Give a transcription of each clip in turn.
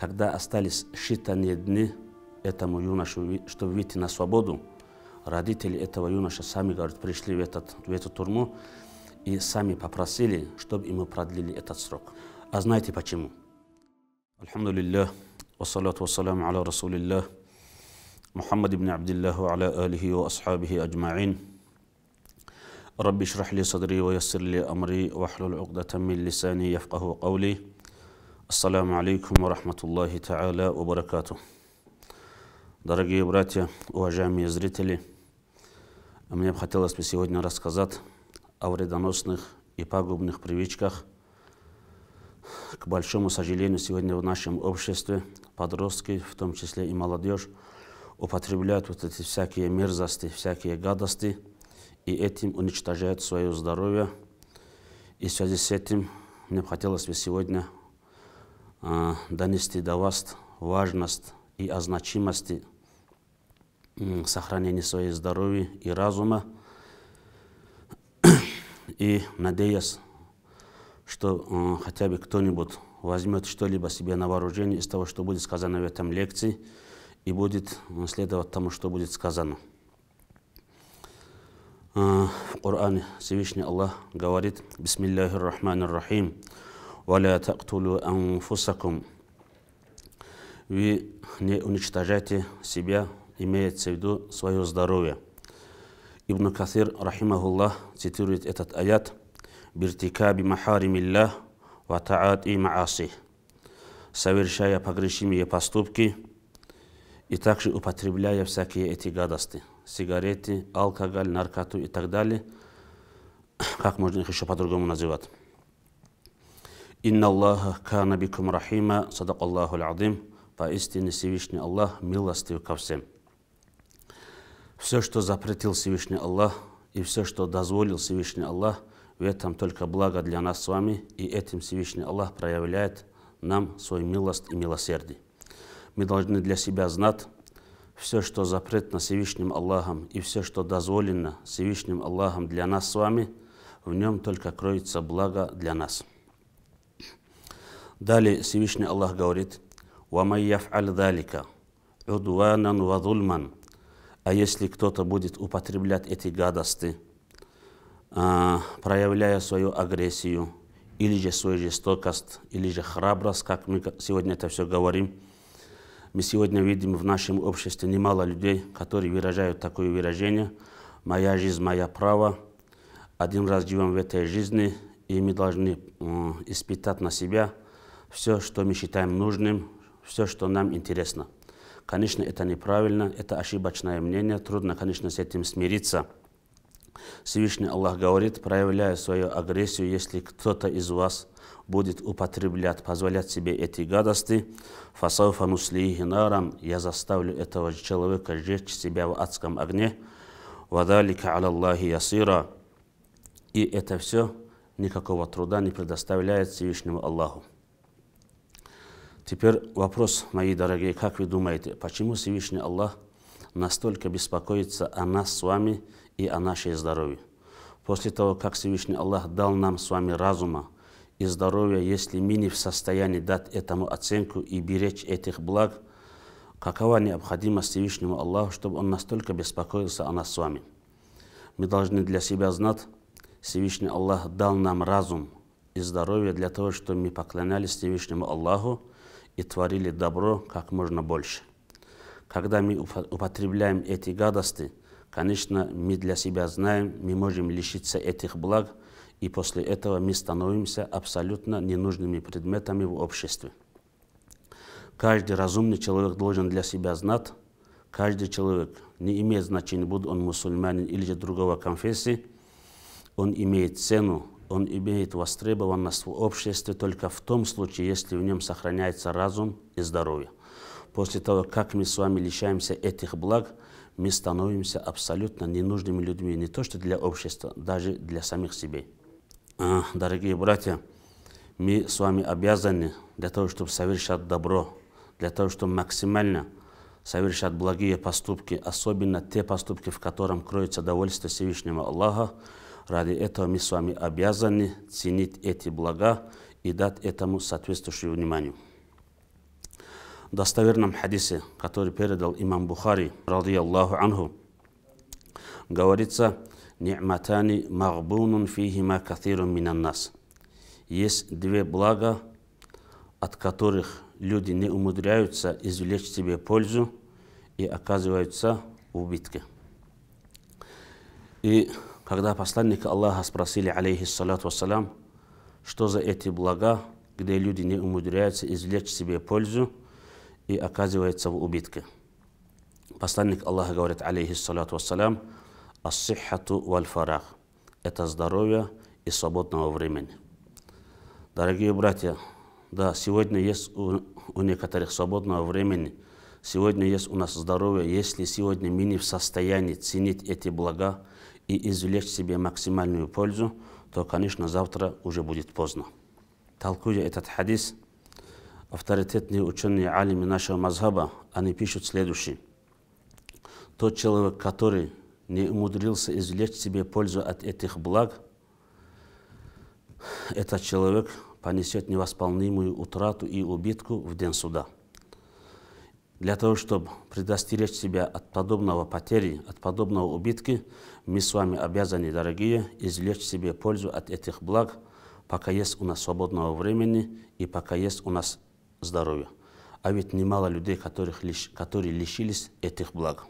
Когда остались считанные дни этому юношу, чтобы выйти на свободу, родители этого юноша сами, говорят, пришли в, этот, в эту турму и сами попросили, чтобы ему продлили этот срок. А знаете почему? Алхамдулиллах, вассалату вассаламу аля расулиллах, محمد بن عبد الله وعلى آله وأصحابه أجمعين رب اشرح لي صدري ويسر لي أمري واحلل عقدة من لساني يفقه قولي Ассаламу алейкум ва рахматуллахи та'аля ва баракату. Дорогие братья, уважаемые зрители, мне бы хотелось бы сегодня рассказать о вредоносных и пагубных привычках. К большому сожалению, сегодня в нашем обществе подростки, в том числе и молодежь, употребляют вот эти всякие мерзости, всякие гадости, и этим уничтожают свое здоровье. И в связи с этим мне бы хотелось бы сегодня а, донести до вас важность и о значимости сохранения своего здоровья и разума. И надеясь, что а, хотя бы кто-нибудь возьмет что-либо себе на вооружение из того, что будет сказано в этом лекции, и будет а, следовать тому, что будет сказано. В Коране Всевышний Аллах говорит, Бисмиллахи рахмани рахим, «Валя тактулю анфусакум» «Вы не уничтожайте себя», имеется в виду свое здоровье. Ибн Каthир, рахимахуллах, цитирует этот аят «Биртикаби махаримиллах ва таат и мааси» совершая погрешимые поступки и также употребляя всякие эти гадости, сигареты, алкоголь, наркоту и так далее, как можно их еще по-другому называть. «Инна Аллаха кана бикум рахима, садак Аллаху адим, поистине Всевышний Аллах милостив ко всем». Все, что запретил Всевышний Аллах, и все, что дозволил Всевышний Аллах, в этом только благо для нас с вами, и этим Всевышний Аллах проявляет нам свою милость и милосердие. Мы должны для себя знать, все, что запретно Всевышним Аллахом, и все, что дозволено Всевышним Аллахом для нас с вами, в нем только кроется благо для нас. Далее Всевышний Аллах говорит, «Вамай яф'аль далика, удванан ва зульман». А если кто-то будет употреблять эти гадости, а, проявляя свою агрессию, или же свою жестокость, или же храбрость, как мы сегодня это все говорим, мы сегодня видим в нашем обществе немало людей, которые выражают такое выражение «моя жизнь, мое право», один раз живем в этой жизни, и мы должны испытать на себя все, что мы считаем нужным, все, что нам интересно. Конечно, это неправильно, это ошибочное мнение, трудно, конечно, с этим смириться. Всевышний Аллах говорит, проявляя свою агрессию, если кто-то из вас будет употреблять, позволять себе эти гадости, фасауфа нуслихи нарам, я заставлю этого человека сжечь себя в адском огне, вадалика аллахи ясира. И это все никакого труда не предоставляет Всевышнему Аллаху. Теперь вопрос, мои дорогие, как вы думаете, почему Всевышний Аллах настолько беспокоится о нас с вами и о нашей здоровье? После того, как Всевышний Аллах дал нам с вами разума и здоровье, если мы не в состоянии дать этому оценку и беречь этих благ, какова необходимость Всевышнему Аллаху, чтобы Он настолько беспокоился о нас с вами? Мы должны для себя знать, Всевышний Аллах дал нам разум и здоровье для того, чтобы мы поклонялись Всевышнему Аллаху – и творили добро как можно больше. Когда мы употребляем эти гадости, конечно, мы для себя знаем, мы можем лишиться этих благ, и после этого мы становимся абсолютно ненужными предметами в обществе. Каждый разумный человек должен для себя знать, каждый человек, не имеет значения, будь он мусульманин или же другого конфессии, он имеет цену он имеет востребованность в обществе только в том случае, если в нем сохраняется разум и здоровье. После того, как мы с вами лишаемся этих благ, мы становимся абсолютно ненужными людьми, не то что для общества, даже для самих себе. А, дорогие братья, мы с вами обязаны для того, чтобы совершать добро, для того, чтобы максимально совершать благие поступки, особенно те поступки, в котором кроется довольство Всевышнего Аллаха, Ради этого мы с вами обязаны ценить эти блага и дать этому соответствующее внимание. В достоверном хадисе, который передал имам Бухари, ради Аллаху анху, говорится «Ни'матани магбунун фихима каthиру минан нас». Есть две блага, от которых люди не умудряются извлечь себе пользу и оказываются в убитке. И когда посланника Аллаха спросили, алейхиссалату вассалям, что за эти блага, где люди не умудряются извлечь себе пользу и оказываются в убитке. Посланник Аллаха говорит, алейхиссалату вассалям, ассихату вальфарах. Это здоровье и свободного времени. Дорогие братья, да, сегодня есть у, у некоторых свободного времени, сегодня есть у нас здоровье. Если сегодня мы не в состоянии ценить эти блага, и извлечь себе максимальную пользу, то, конечно, завтра уже будет поздно. Толкуя этот хадис, авторитетные ученые алими нашего мазхаба, они пишут следующее. Тот человек, который не умудрился извлечь себе пользу от этих благ, этот человек понесет невосполнимую утрату и убитку в день суда – для того, чтобы предостеречь себя от подобного потери, от подобного убитки, мы с вами обязаны, дорогие, извлечь себе пользу от этих благ, пока есть у нас свободного времени и пока есть у нас здоровье. А ведь немало людей, которых лиш, которые лишились этих благ.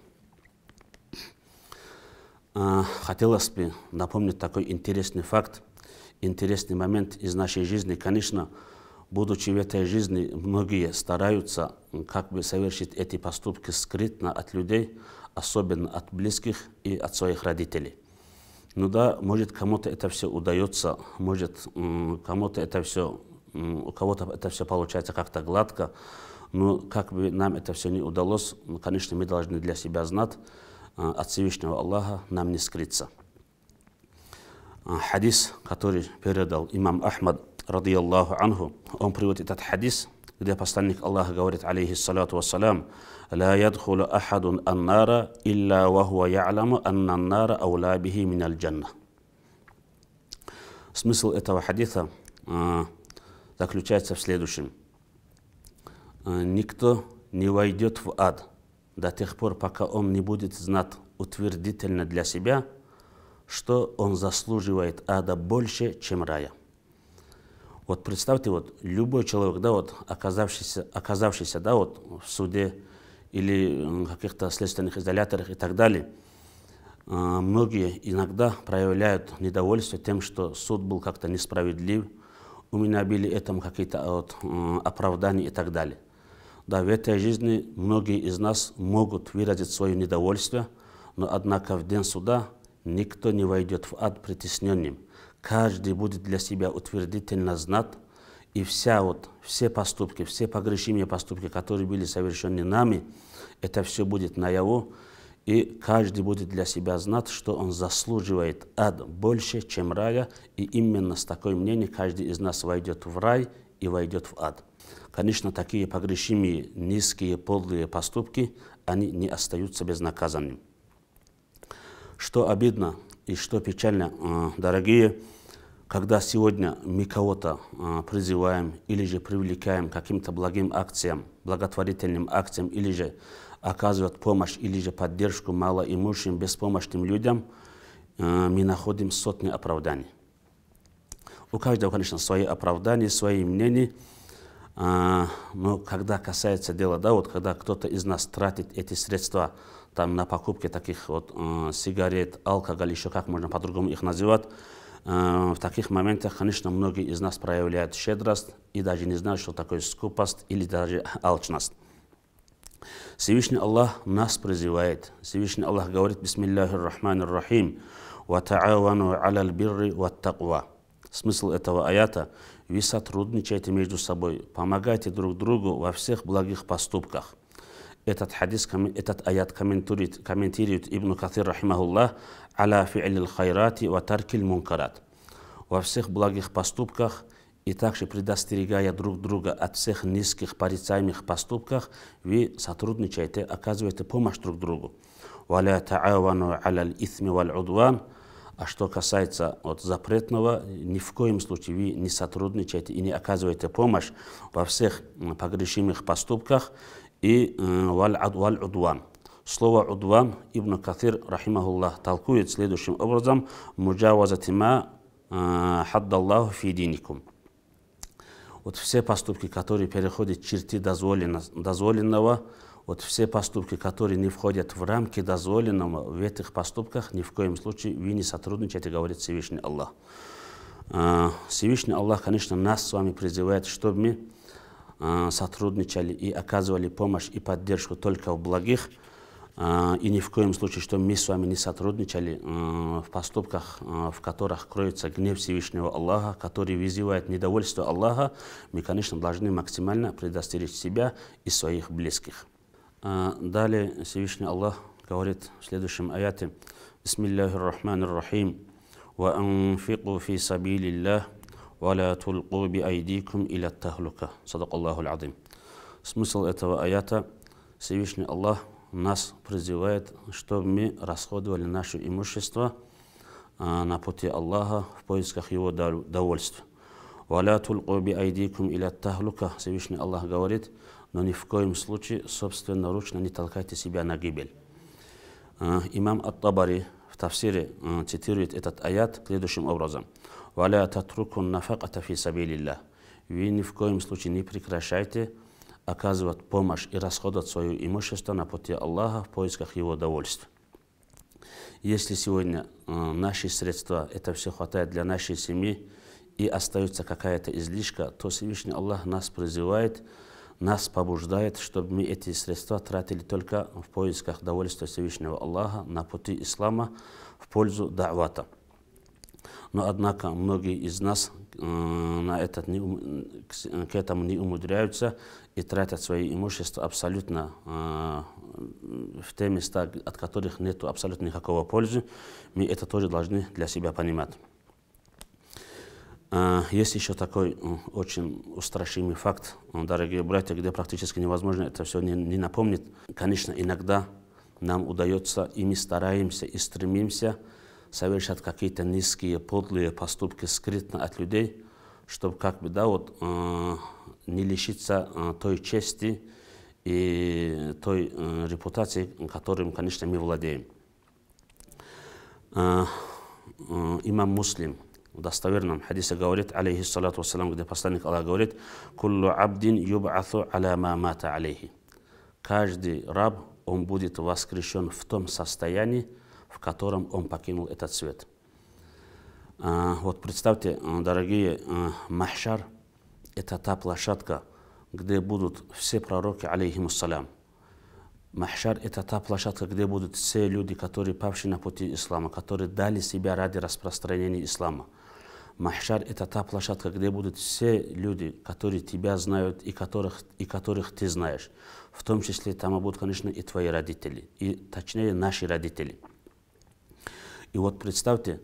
А, хотелось бы напомнить такой интересный факт, интересный момент из нашей жизни. Конечно, будучи в этой жизни, многие стараются как бы совершить эти поступки скрытно от людей, особенно от близких и от своих родителей. Ну да, может кому-то это все удается, может кому-то это все, у кого-то это все получается как-то гладко, но как бы нам это все не удалось, ну, конечно, мы должны для себя знать, э, от Всевышнего Аллаха нам не скрыться. Э, хадис, который передал имам Ахмад радиаллаху анху, он приводит этот хадис, где посланник Аллаха говорит, алейхиссалату вассалям, «Ла ядхулу ахадун аннара, илля وهو يعلم أن النار аула бихи миналь джанна». Смысл этого хадиса а, заключается в следующем. А, никто не войдет в ад до тех пор, пока он не будет знать утвердительно для себя, что он заслуживает ада больше, чем рая. Вот представьте, вот любой человек, да, вот оказавшийся, оказавшийся, да, вот в суде или каких-то следственных изоляторах и так далее, а, многие иногда проявляют недовольство тем, что суд был как-то несправедлив, у меня были этому какие-то а, вот, оправдания и так далее. Да, в этой жизни многие из нас могут выразить свое недовольство, но однако в день суда никто не войдет в ад притесненным – каждый будет для себя утвердительно знать, и вся вот, все поступки, все погрешимые поступки, которые были совершены нами, это все будет наяву, и каждый будет для себя знать, что он заслуживает ад больше, чем рая, и именно с такой мнением каждый из нас войдет в рай и войдет в ад. Конечно, такие погрешимые, низкие, подлые поступки, они не остаются безнаказанными. Что обидно и что печально, э, дорогие, когда сегодня мы кого-то а, призываем или же привлекаем к каким-то благим акциям, благотворительным акциям, или же оказывают помощь или же поддержку малоимущим, беспомощным людям, а, мы находим сотни оправданий. У каждого, конечно, свои оправдания, свои мнения, а, но когда касается дела, да, вот когда кто-то из нас тратит эти средства там на покупки таких вот сигарет, алкоголь, еще как можно по-другому их называть, Э, в таких моментах, конечно, многие из нас проявляют щедрость и даже не знают, что такое скупость или даже алчность. Всевышний Аллах нас призывает. Всевышний Аллах говорит, бисмиллахи рахмани рахим, ва таавану аляль бирри ва таква. Смысл этого аята – вы сотрудничайте между собой, помогайте друг другу во всех благих поступках. Этот хадис, этот аят комментирует, комментирует Ибн Катир, рахимахуллах, аля фи'лил хайрати ва таркиль мункарат. Во всех благих поступках и также предостерегая друг друга от всех низких порицаемых поступках, вы сотрудничаете, оказываете помощь друг другу. Валя таавану аля исми валь удван. А что касается вот, запретного, ни в коем случае вы не сотрудничаете и не оказываете помощь во всех погрешимых поступках и э, валь удван. Слово «удва» Ибн Кафир, рахимахуллах, толкует следующим образом «муджавазатима э, хаддаллаху фидиникум». Вот все поступки, которые переходят черты дозволенного, вот все поступки, которые не входят в рамки дозволенного, в этих поступках ни в коем случае вы не сотрудничаете, говорит Всевышний Аллах. Э, Всевышний Аллах, конечно, нас с вами призывает, чтобы мы э, сотрудничали и оказывали помощь и поддержку только в благих а, и ни в коем случае, чтобы мы с вами не сотрудничали а, в поступках, а, в которых кроется гнев Всевышнего Аллаха, который вызывает недовольство Аллаха, мы, конечно, должны максимально предостеречь себя и своих близких. Далее Всевышний Аллах говорит в следующем аяте بسم الله الرحمن الرحيم وأنفقوا في سبيل الله ولا تلقوا بأيديكم إلى التهلكة صدق الله العظيم Смысл этого аята Всевышний Аллах нас призывает, чтобы мы расходовали наше имущество а, на пути Аллаха в поисках Его довольства. «Валя тулку би айдикум иля тахлука» Всевышний Аллах говорит, но ни в коем случае собственноручно не толкайте себя на гибель. А, имам Ат-Табари в тафсире а, цитирует этот аят следующим образом. «Валя татрукун нафаката фи сабилилля» Вы ни в коем случае не прекращайте оказывать помощь и расходовать свое имущество на пути Аллаха в поисках его довольства. Если сегодня э, наши средства, это все хватает для нашей семьи, и остается какая-то излишка, то Всевышний Аллах нас призывает, нас побуждает, чтобы мы эти средства тратили только в поисках довольства Всевышнего Аллаха на пути ислама в пользу да'вата. Но, однако, многие из нас э, на этот не, к, к этому не умудряются и тратят свои имущества абсолютно э, в те места, от которых нет абсолютно никакого пользы. Мы это тоже должны для себя понимать. Э, есть еще такой э, очень устрашимый факт, дорогие братья, где практически невозможно это все не, не напомнить. Конечно, иногда нам удается, и мы стараемся, и стремимся – совершать какие-то низкие, подлые поступки скрытно от людей, чтобы как бы, да, вот, э, не лишиться э, той чести и той э, репутации, которым, конечно, мы владеем. Э, э, имам Муслим в достоверном хадисе говорит, алейхиссалату вассалам, где посланник Аллаха говорит, «Куллу абдин юб'ату аля ма мата алейхи». Каждый раб, он будет воскрешен в том состоянии, в котором он покинул этот свет. А, вот представьте, э, дорогие, э, Махшар – это та площадка, где будут все пророки, алейхиссалям. Махшар – это та площадка, где будут все люди, которые павшие на пути ислама, которые дали себя ради распространения ислама. Махшар – это та площадка, где будут все люди, которые тебя знают и которых, и которых ты знаешь. В том числе там будут, конечно, и твои родители, и, точнее, наши родители – и вот представьте,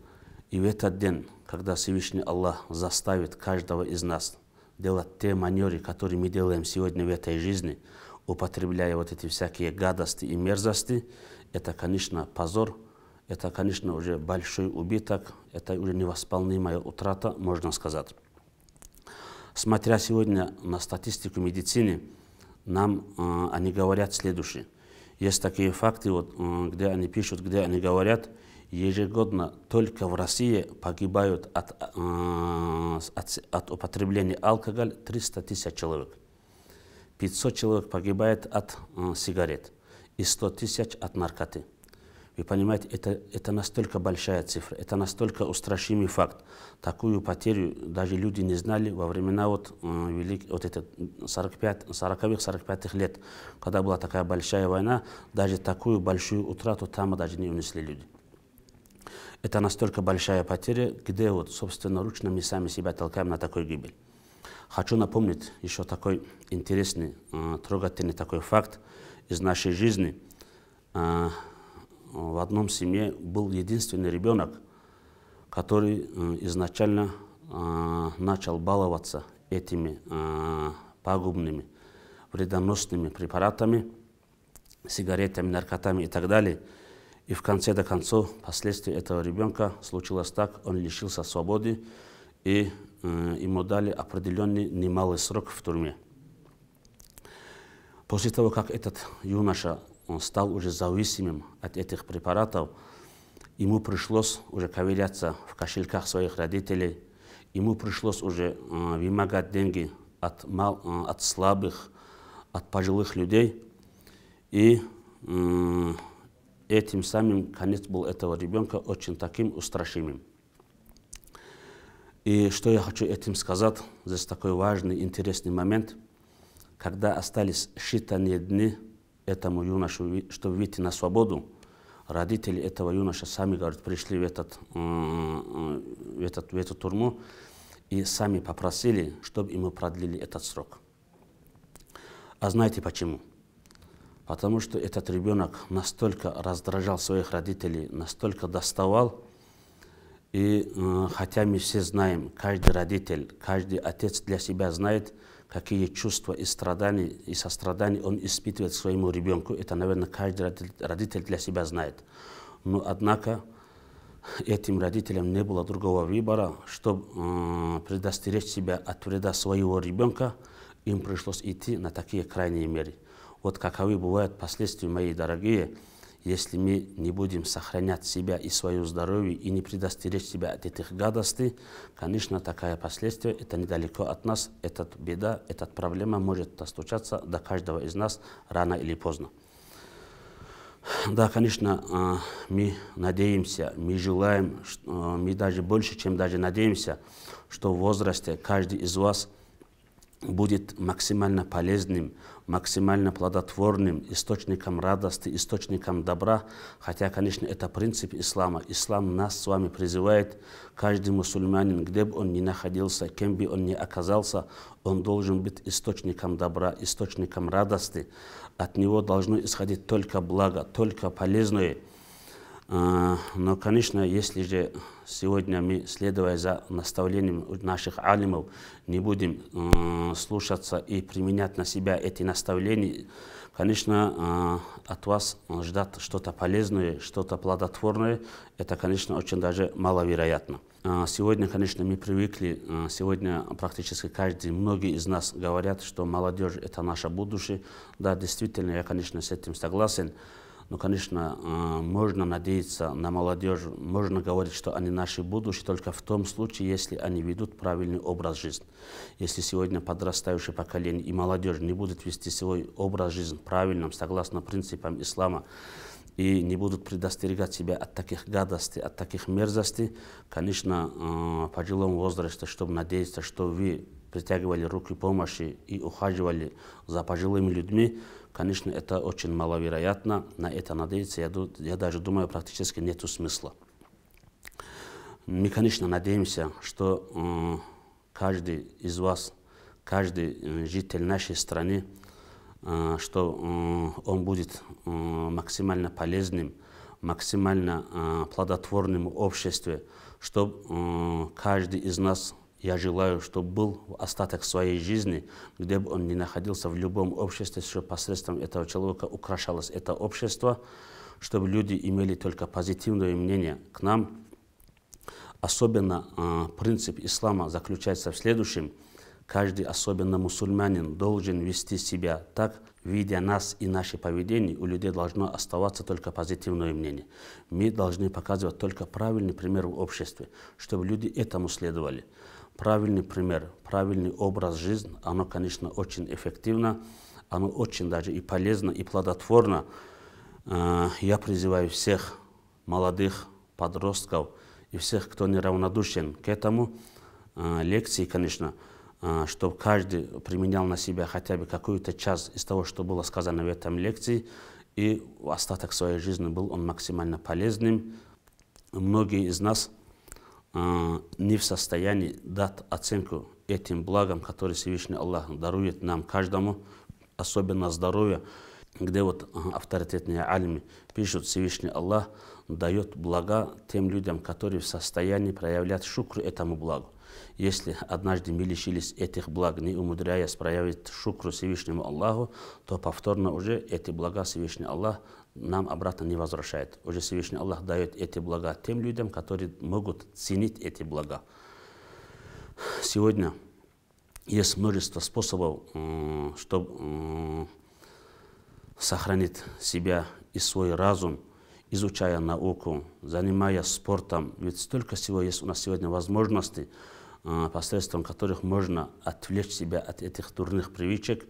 и в этот день, когда Всевышний Аллах заставит каждого из нас делать те манеры, которые мы делаем сегодня в этой жизни, употребляя вот эти всякие гадости и мерзости, это, конечно, позор, это, конечно, уже большой убиток, это уже невосполнимая утрата, можно сказать. Смотря сегодня на статистику медицины, нам э, они говорят следующее. Есть такие факты, вот, э, где они пишут, где они говорят – Ежегодно только в России погибают от, э, от, от употребления алкоголя 300 тысяч человек. 500 человек погибает от э, сигарет и 100 тысяч от наркоты. Вы понимаете, это, это настолько большая цифра, это настолько устрашимый факт. Такую потерю даже люди не знали во времена вот, э, велик, вот это 40-45 х лет, когда была такая большая война, даже такую большую утрату там даже не унесли люди. Это настолько большая потеря, где вот собственноручно мы сами себя толкаем на такой гибель. Хочу напомнить еще такой интересный, э, трогательный такой факт из нашей жизни. Э, в одном семье был единственный ребенок, который э, изначально начал баловаться этими пагубными, вредоносными препаратами, сигаретами, наркотами и так далее – и в конце до концов, последствия этого ребенка случилось так, он лишился свободы, и э, ему дали определенный немалый срок в тюрьме. После того, как этот юноша он стал уже зависимым от этих препаратов, ему пришлось уже ковыряться в кошельках своих родителей, ему пришлось уже э, вымогать деньги от, мал, э, от слабых, от пожилых людей. И э, этим самым конец был этого ребенка очень таким устрашимым. И что я хочу этим сказать, здесь такой важный, интересный момент, когда остались считанные дни этому юношу, чтобы выйти на свободу, родители этого юноша сами, говорят, пришли в, этот, в, этот, в эту турму и сами попросили, чтобы ему продлили этот срок. А знаете почему? потому что этот ребенок настолько раздражал своих родителей, настолько доставал, и э, хотя мы все знаем, каждый родитель, каждый отец для себя знает, какие чувства и страдания, и сострадания он испытывает своему ребенку. Это, наверное, каждый родитель для себя знает. Но, однако, этим родителям не было другого выбора, чтобы э, предостеречь себя от вреда своего ребенка, им пришлось идти на такие крайние меры – вот каковы бывают последствия, мои дорогие, если мы не будем сохранять себя и свое здоровье и не предостеречь себя от этих гадостей, конечно, такое последствие, это недалеко от нас, эта беда, эта проблема может достучаться до каждого из нас рано или поздно. Да, конечно, а, мы надеемся, мы желаем, а, мы даже больше, чем даже надеемся, что в возрасте каждый из вас будет максимально полезным, максимально плодотворным, источником радости, источником добра. Хотя, конечно, это принцип ислама. Ислам нас с вами призывает, каждый мусульманин, где бы он ни находился, кем бы он ни оказался, он должен быть источником добра, источником радости. От него должно исходить только благо, только полезное – а, но, конечно, если же сегодня мы, следуя за наставлением наших алимов, не будем а, слушаться и применять на себя эти наставления, конечно, а, от вас ждать что-то полезное, что-то плодотворное, это, конечно, очень даже маловероятно. Сегодня, конечно, мы привыкли, сегодня практически каждый, многие из нас говорят, что молодежь – это наше будущее. Да, действительно, я, конечно, с этим согласен. Но, ну, конечно, а, можно надеяться на молодежь, можно говорить, что они наши будущие, только в том случае, если они ведут правильный образ жизни. Если сегодня подрастающее поколение и молодежь не будут вести свой образ жизни правильным, согласно принципам ислама, и не будут предостерегать себя от таких гадостей, от таких мерзостей, конечно, а, по жилому возрасту, чтобы надеяться, что вы притягивали руки помощи и ухаживали за пожилыми людьми, Конечно, это очень маловероятно, на это надеяться, я, я даже думаю, практически нету смысла. Мы, конечно, надеемся, что каждый из вас, каждый э, житель нашей страны, э, что он будет максимально полезным, максимально э, плодотворным в обществе, чтобы каждый из нас я желаю, чтобы был остаток своей жизни, где бы он ни находился, в любом обществе, чтобы посредством этого человека украшалось это общество, чтобы люди имели только позитивное мнение к нам. Особенно э, принцип ислама заключается в следующем. Каждый, особенно мусульманин, должен вести себя так, видя нас и наше поведение, у людей должно оставаться только позитивное мнение. Мы должны показывать только правильный пример в обществе, чтобы люди этому следовали правильный пример, правильный образ жизни, оно, конечно, очень эффективно, оно очень даже и полезно, и плодотворно. А, я призываю всех молодых подростков и всех, кто неравнодушен к этому, а, лекции, конечно, а, чтобы каждый применял на себя хотя бы какую-то часть из того, что было сказано в этом лекции, и остаток своей жизни был он максимально полезным. Многие из нас – а, не в состоянии дать оценку этим благам, которые Всевышний Аллах дарует нам каждому, особенно здоровье, где вот авторитетные альми пишут Всевышний Аллах – дает блага тем людям, которые в состоянии проявлять шукру этому благу. Если однажды мы лишились этих благ, не умудряясь проявить шукру Всевышнему Аллаху, то повторно уже эти блага Всевышний Аллах нам обратно не возвращает. Уже Всевышний Аллах дает эти блага тем людям, которые могут ценить эти блага. Сегодня есть множество способов, чтобы сохранить себя и свой разум изучая науку, занимаясь спортом. Ведь столько всего есть у нас сегодня возможностей, а, посредством которых можно отвлечь себя от этих дурных привычек.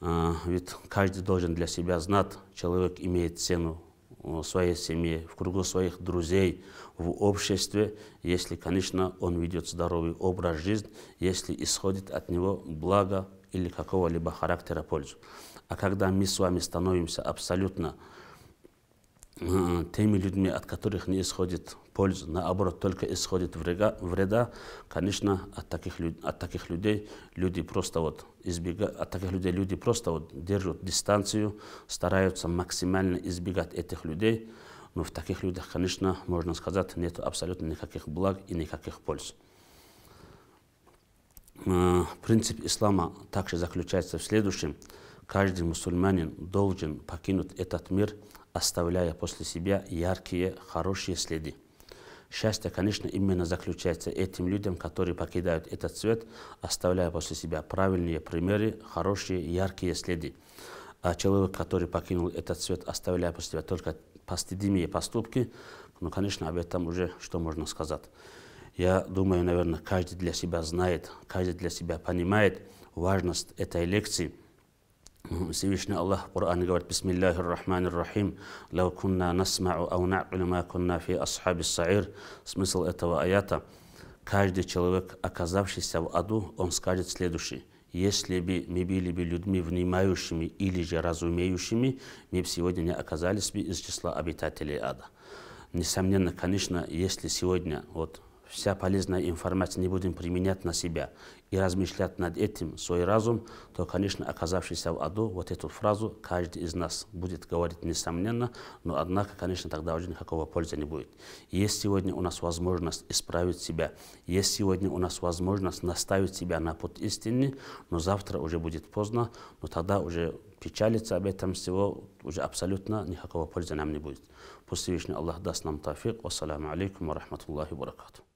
А, ведь каждый должен для себя знать, человек имеет цену в своей семье, в кругу своих друзей, в обществе, если, конечно, он ведет здоровый образ жизни, если исходит от него благо или какого-либо характера пользу. А когда мы с вами становимся абсолютно Э, теми людьми, от которых не исходит польза, наоборот, только исходит врега, вреда, конечно, от таких, от таких людей люди просто вот избегают, от таких людей люди просто вот держат дистанцию, стараются максимально избегать этих людей, но в таких людях, конечно, можно сказать, нет абсолютно никаких благ и никаких польз. Э, принцип ислама также заключается в следующем – каждый мусульманин должен покинуть этот мир, оставляя после себя яркие, хорошие следы. Счастье, конечно, именно заключается этим людям, которые покидают этот свет, оставляя после себя правильные примеры, хорошие, яркие следы. А человек, который покинул этот свет, оставляя после себя только постыдимые поступки, ну, конечно, об этом уже что можно сказать. Я думаю, наверное, каждый для себя знает, каждый для себя понимает важность этой лекции – Всевышний Аллах в говорит, «Бисмиллахи рахмани рахим, лау кунна насмау ау на'кулю ма кунна фи асхаби саир». Смысл этого аята – каждый человек, оказавшийся в аду, он скажет следующее. Если бы мы были бы людьми, внимающими или же разумеющими, мы бы сегодня не оказались бы из числа обитателей ада. Несомненно, конечно, если сегодня вот вся полезная информация не будем применять на себя и размышлять над этим свой разум, то, конечно, оказавшись в аду, вот эту фразу каждый из нас будет говорить несомненно, но, однако, конечно, тогда уже никакого пользы не будет. Есть сегодня у нас возможность исправить себя, есть сегодня у нас возможность наставить себя на путь истины, но завтра уже будет поздно, но тогда уже печалиться об этом всего уже абсолютно никакого пользы нам не будет. Пусть Всевышний Аллах даст нам тафик. Вассаламу алейкум ва рахматуллахи ва баракату.